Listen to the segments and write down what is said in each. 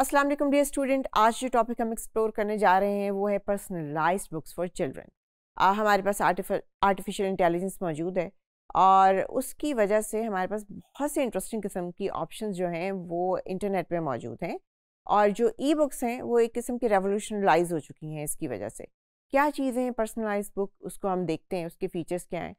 अस्सलाम वालेकुम dear student आज जो टॉपिक हम एक्सप्लोर करने जा रहे हैं वो है पर्सनलाइज बुक्स फॉर चिल्ड्रन हमारे पास आर्टिफिशियल इंटेलिजेंस मौजूद है और उसकी वजह से हमारे पास बहुत से इंटरेस्टिंग किस्म की ऑप्शन जो हैं वो इंटरनेट पे मौजूद हैं और जो ई बुक्स हैं वो एक किस्म की रेवोल्यूशनलाइज हो चुकी हैं इसकी वजह से क्या चीज़ें हैं पर्सनलाइज बुक उसको हम देखते हैं उसके फीचर्स क्या हैं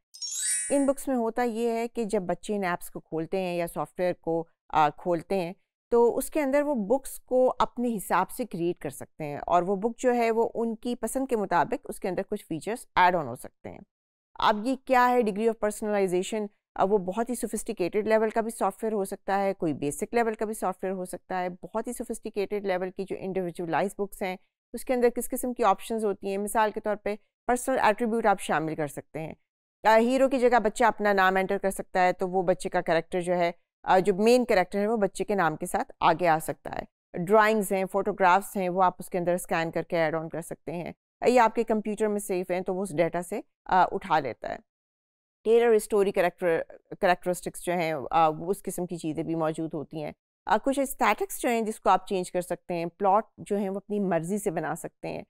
इन बुक्स में होता ये है कि जब बच्चे इन ऐप्स को खोलते हैं या सॉफ्टवेयर को आ, खोलते हैं तो उसके अंदर वो बुक्स को अपने हिसाब से क्रिएट कर सकते हैं और वो बुक जो है वो उनकी पसंद के मुताबिक उसके अंदर कुछ फीचर्स ऐड ऑन हो सकते हैं अब ये क्या है डिग्री ऑफ पर्सनलाइजेशन अब वो बहुत ही सोफिस्टिकेटेड लेवल का भी सॉफ्टवेयर हो सकता है कोई बेसिक लेवल का भी सॉफ्टवेयर हो सकता है बहुत ही सोफिस्टिकेटेड लेवल की जो इंडिविजुअलाइज बुक्स हैं उसके अंदर किस किस्म की ऑप्शन होती हैं मिसाल के तौर पर पर्सनल एट्रीब्यूट आप शामिल कर सकते हैं हीरो की जगह बच्चा अपना नाम एंटर कर सकता है तो वो बच्चे का करेक्टर जो है जो मेन करेक्टर है वो बच्चे के नाम के साथ आगे आ सकता है ड्राइंग्स हैं फोटोग्राफ्स हैं वो आप उसके अंदर स्कैन करके ऐड ऑन कर सकते हैं ये आपके कंप्यूटर में सेफ हैं तो वो उस डेटा से उठा लेता है टेलर स्टोरी करेक्टर करेक्टरिस्टिक्स जो हैं उस किस्म की चीज़ें भी मौजूद होती हैं कुछ स्टैटिक्स जो हैं जिसको आप चेंज कर सकते हैं प्लॉट जो हैं वो अपनी मर्ज़ी से बना सकते हैं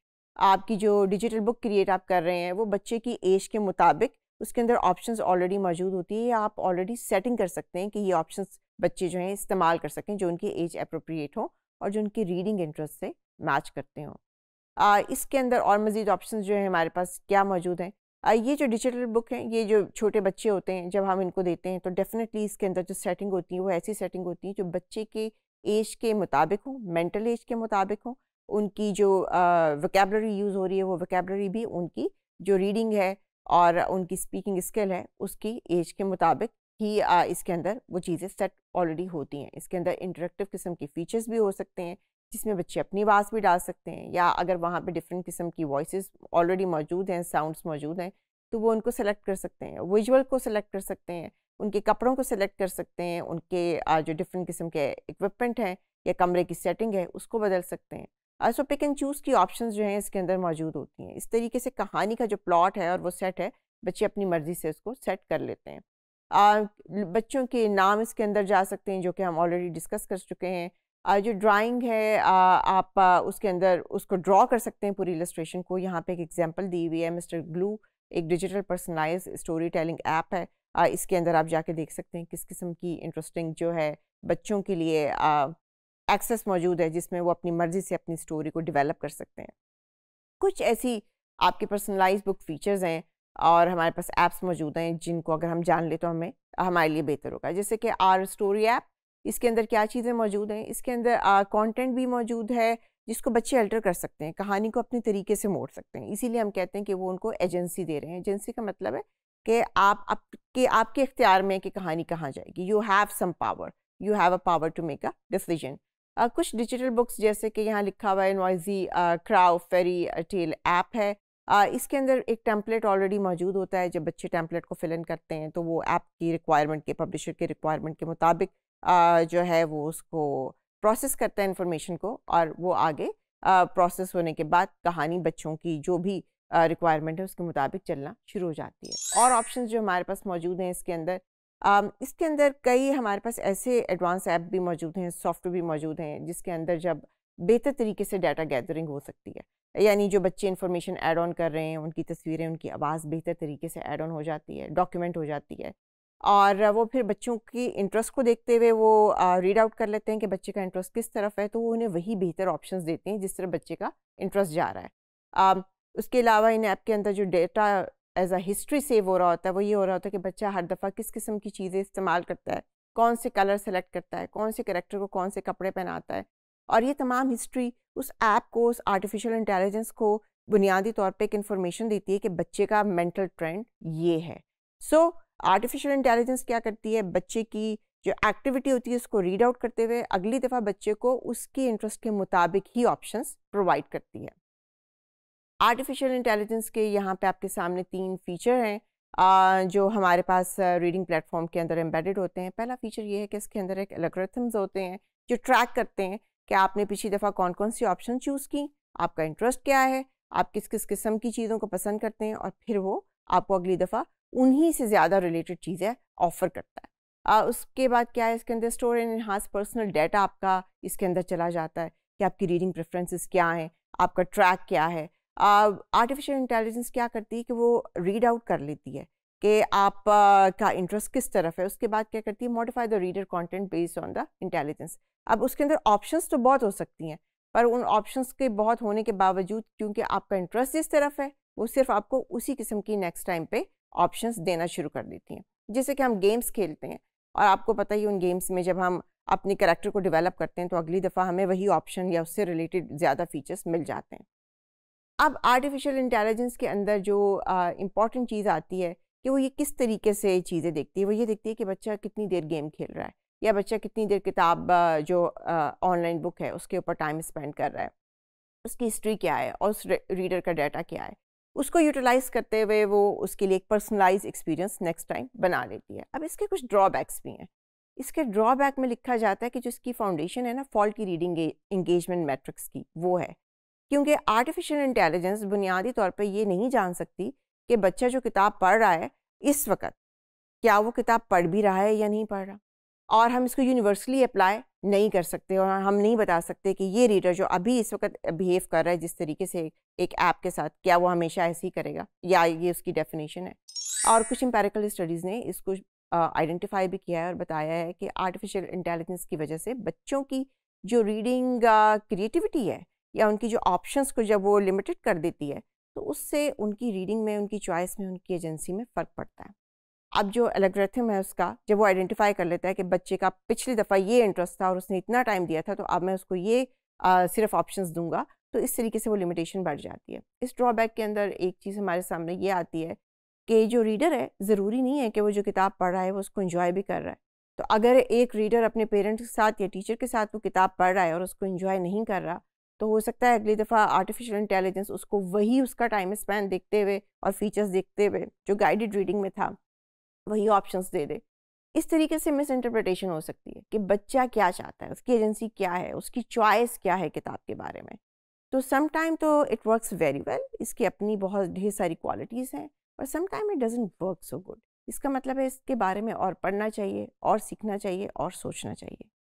आपकी जो डिजिटल बुक क्रिएट आप कर रहे हैं वो बच्चे की एज के मुताबिक उसके अंदर ऑप्शंस ऑलरेडी मौजूद होती है आप ऑलरेडी सेटिंग कर सकते हैं कि ये ऑप्शंस बच्चे जो हैं इस्तेमाल कर सकें जो उनकी एज अप्रोप्रिएट हो और जो उनकी रीडिंग इंटरेस्ट से मैच करते हों इसके अंदर और मज़ीद ऑप्शन जो है हमारे पास क्या मौजूद हैं ये जो डिजिटल बुक हैं ये जो छोटे बच्चे होते हैं जब हम इनको देते हैं तो डेफिनेटली इसके अंदर जो सेटिंग होती है वो ऐसी सेटिंग होती है जो बच्चे के एज के मुताबिक हो मेंटल एज के मुताबिक हो उनकी जो वकेबलरी यूज़ हो रही है वो वकेबलरी भी उनकी जो रीडिंग है और उनकी स्पीकिंग स्किल है उसकी एज के मुताबिक ही आ, इसके अंदर वो चीज़ें सेट ऑलरेडी होती हैं इसके अंदर इंटरेक्टिव किस्म के फीचर्स भी हो सकते हैं जिसमें बच्चे अपनी आवाज़ भी डाल सकते हैं या अगर वहाँ पे डिफरेंट किस्म की वॉइस ऑलरेडी मौजूद हैं साउंड्स मौजूद हैं तो वो उनको सेलेक्ट कर सकते हैं विजुअल को सेलेक्ट कर सकते हैं उनके कपड़ों को सेलेक्ट कर सकते हैं उनके जो डिफरेंट किस्म के इक्विपमेंट हैं या कमरे की सेटिंग है उसको बदल सकते हैं सो पिक एंड चूज़ की ऑप्शन जो हैं इसके अंदर मौजूद होती हैं इस तरीके से कहानी का जो प्लॉट है और वो सेट है बच्चे अपनी मर्ज़ी से उसको सेट कर लेते हैं आ, बच्चों के नाम इसके अंदर जा सकते हैं जो कि हम ऑलरेडी डिस्कस कर चुके हैं आ, जो ड्राइंग है आ, आप आ, उसके अंदर उसको ड्रॉ कर सकते हैं पूरी इलस्ट्रेशन को यहाँ पे एक एग्जांपल दी हुई है मिस्टर ग्लू एक digital personalize story telling app है आ, इसके अंदर आप जाके देख सकते हैं किस किस्म की इंटरेस्टिंग जो है बच्चों के लिए आ, एक्सेस मौजूद है जिसमें वो अपनी मर्ज़ी से अपनी स्टोरी को डिवेलप कर सकते हैं कुछ ऐसी आपके पर्सनलाइज बुक फीचर्स हैं और हमारे पास ऐप्स मौजूद हैं जिनको अगर हम जान ले तो हमें हमारे लिए बेहतर होगा जैसे कि आर स्टोरी ऐप इसके अंदर क्या चीज़ें मौजूद हैं इसके अंदर कंटेंट भी मौजूद है जिसको बच्चे अल्टर कर सकते हैं कहानी को अपने तरीके से मोड़ सकते हैं इसीलिए हम कहते हैं कि वो उनको एजेंसी दे रहे हैं एजेंसी का मतलब है कि आप आपके आपके इख्तियार में कि कहानी कहाँ जाएगी you have some power you have a power to make a decision कुछ डिजिटल बुक्स जैसे कि यहाँ लिखा हुआ है noisy crow fairy tale app है इसके अंदर एक टेम्पलेट ऑलरेडी मौजूद होता है जब बच्चे टेम्पलेट को फिल इन करते हैं तो वो ऐप की रिक्वायरमेंट के पब्लिशर के रिक्वायरमेंट के मुताबिक जो है वो उसको प्रोसेस करता है इन्फॉर्मेशन को और वो आगे प्रोसेस होने के बाद कहानी बच्चों की जो भी रिक्वायरमेंट है उसके मुताबिक चलना शुरू हो जाती है और ऑप्शंस जो हमारे पास मौजूद हैं इसके अंदर इसके अंदर कई हमारे पास ऐसे एडवांस ऐप भी मौजूद हैं सॉफ्टवेयर भी मौजूद हैं जिसके अंदर जब बेहतर तरीके से डाटा गैदरिंग हो सकती है यानी जो बच्चे इन्फॉर्मेशन ऐड ऑन कर रहे हैं उनकी तस्वीरें उनकी आवाज़ बेहतर तरीके से ऐड ऑन हो जाती है डॉक्यूमेंट हो जाती है और वो फिर बच्चों की इंटरेस्ट को देखते हुए वो रीड आउट कर लेते हैं कि बच्चे का इंटरेस्ट किस तरफ है तो वो उन्हें वही बेहतर ऑप्शंस देते हैं जिस तरह बच्चे का इंटरेस्ट जा रहा है उसके अलावा इन ऐप के अंदर जो data as a history save हो रहा होता है वो ये हो रहा होता है कि बच्चा हर दफ़ा किस किस्म की चीज़ें इस्तेमाल करता है कौन से कलर सेलेक्ट करता है कौन से करेक्टर को कौन से कपड़े पहनाता है और ये तमाम हिस्ट्री उस ऐप को उस आर्टिफिशियल इंटेलिजेंस को बुनियादी तौर पे एक इन्फॉर्मेशन देती है कि बच्चे का मेंटल ट्रेंड ये है सो आर्टिफिशियल इंटेलिजेंस क्या करती है बच्चे की जो एक्टिविटी होती है उसको रीड आउट करते हुए अगली दफ़ा बच्चे को उसकी इंटरेस्ट के मुताबिक ही ऑप्शंस प्रोवाइड करती है आर्टिफिशियल इंटेलिजेंस के यहाँ पे आपके सामने तीन फीचर हैं जो हमारे पास रीडिंग प्लेटफॉर्म के अंदर एम्बेडेड होते हैं पहला फीचर ये है कि इसके अंदर एक एलग्रथम्स होते हैं जो ट्रैक करते हैं कि आपने पिछली दफ़ा कौन कौन सी ऑप्शन चूज़ की आपका इंटरेस्ट क्या है आप किस किस किस्म की चीज़ों को पसंद करते हैं और फिर वो आपको अगली दफ़ा उन्हीं से ज़्यादा रिलेटेड चीज़ें ऑफ़र करता है आ, उसके बाद क्या है इसके अंदर store and enhance personal data आपका इसके अंदर चला जाता है कि आपकी रीडिंग प्रेफरेंसेस क्या हैं आपका ट्रैक क्या है आर्टिफिशियल इंटेलिजेंस क्या करती है कि वो रीड आउट कर लेती है कि आप uh, का इंटरेस्ट किस तरफ है उसके बाद क्या करती है modify the reader content based on the intelligence अब उसके अंदर ऑप्शंस तो बहुत हो सकती हैं पर उन ऑप्शंस के बहुत होने के बावजूद क्योंकि आपका इंटरेस्ट जिस तरफ है वो सिर्फ आपको उसी किस्म की नेक्स्ट टाइम पे ऑप्शंस देना शुरू कर देती हैं जैसे कि हम गेम्स खेलते हैं और आपको पता ही उन गेम्स में जब हम अपने करेक्टर को डिवेलप करते हैं तो अगली दफ़ा हमें वही ऑप्शन या उससे रिलेटेड ज़्यादा फीचर्स मिल जाते हैं अब आर्टिफिशियल इंटेलिजेंस के अंदर जो इम्पॉर्टेंट चीज़ आती है कि वो ये किस तरीके से चीज़ें देखती है वो ये देखती है कि बच्चा कितनी देर गेम खेल रहा है या बच्चा कितनी देर किताब जो ऑनलाइन बुक है उसके ऊपर टाइम स्पेंड कर रहा है उसकी हिस्ट्री क्या है और उस रीडर का डाटा क्या है उसको यूटिलाइज़ करते हुए वो उसके लिए एक पर्सनलाइज एक्सपीरियंस नेक्स्ट टाइम बना लेती है अब इसके कुछ ड्रॉबैक्स भी हैं इसके ड्रॉबैक में लिखा जाता है कि जो इसकी फाउंडेशन है ना फॉल्ट की रीडिंग एंगेजमेंट मैट्रिक्स की वो है क्योंकि आर्टिफिशियल इंटेलिजेंस बुनियादी तौर पर ये नहीं जान सकती कि बच्चा जो किताब पढ़ रहा है इस वक्त क्या वो किताब पढ़ भी रहा है या नहीं पढ़ रहा और हम इसको यूनिवर्सली अप्लाई नहीं कर सकते और हम नहीं बता सकते कि ये रीडर जो अभी इस वक्त बिहेव कर रहा है जिस तरीके से एक ऐप के साथ क्या वो हमेशा ऐसे ही करेगा या ये उसकी डेफिनेशन है और कुछ एम्पेरिकल स्टडीज़ ने इसको आइडेंटिफाई भी किया है और बताया है कि आर्टिफिशियल इंटेलिजेंस की वजह से बच्चों की जो रीडिंग क्रिएटिविटी है या उनकी जो ऑप्शंस को जब वो लिमिटेड कर देती है तो उससे उनकी रीडिंग में उनकी चॉइस में उनकी एजेंसी में फ़र्क पड़ता है अब जो एलेग्रेथम है उसका जब वो आइडेंटिफाई कर लेता है कि बच्चे का पिछली दफ़ा ये इंटरेस्ट था और उसने इतना टाइम दिया था तो अब मैं उसको ये आ, सिर्फ ऑप्शंस दूंगा तो इस तरीके से वो लिमिटेशन बढ़ जाती है इस ड्रॉबैक के अंदर एक चीज़ हमारे सामने ये आती है कि जो रीडर है ज़रूरी नहीं है कि वो जो किताब पढ़ रहा है वो उसको इन्जॉय भी कर रहा है तो अगर एक रीडर अपने पेरेंट्स के साथ या टीचर के साथ वो किताब पढ़ रहा है और उसको इन्जॉय नहीं कर रहा तो हो सकता है अगली दफ़ा आर्टिफिशियल इंटेलिजेंस उसको वही उसका टाइम स्पेंड देखते हुए और फीचर्स देखते हुए जो गाइडेड रीडिंग में था वही ऑप्शंस दे दे इस तरीके से मिस इंटरप्रटेशन हो सकती है कि बच्चा क्या चाहता है उसकी एजेंसी क्या है उसकी चॉइस क्या है किताब के बारे में तो सम टाइम तो इट वर्क्स वेरी वेल इसकी अपनी बहुत ढेर सारी क्वालिटीज़ हैं और some time it doesn't work so good इसका मतलब है इसके बारे में और पढ़ना चाहिए और सीखना चाहिए और सोचना चाहिए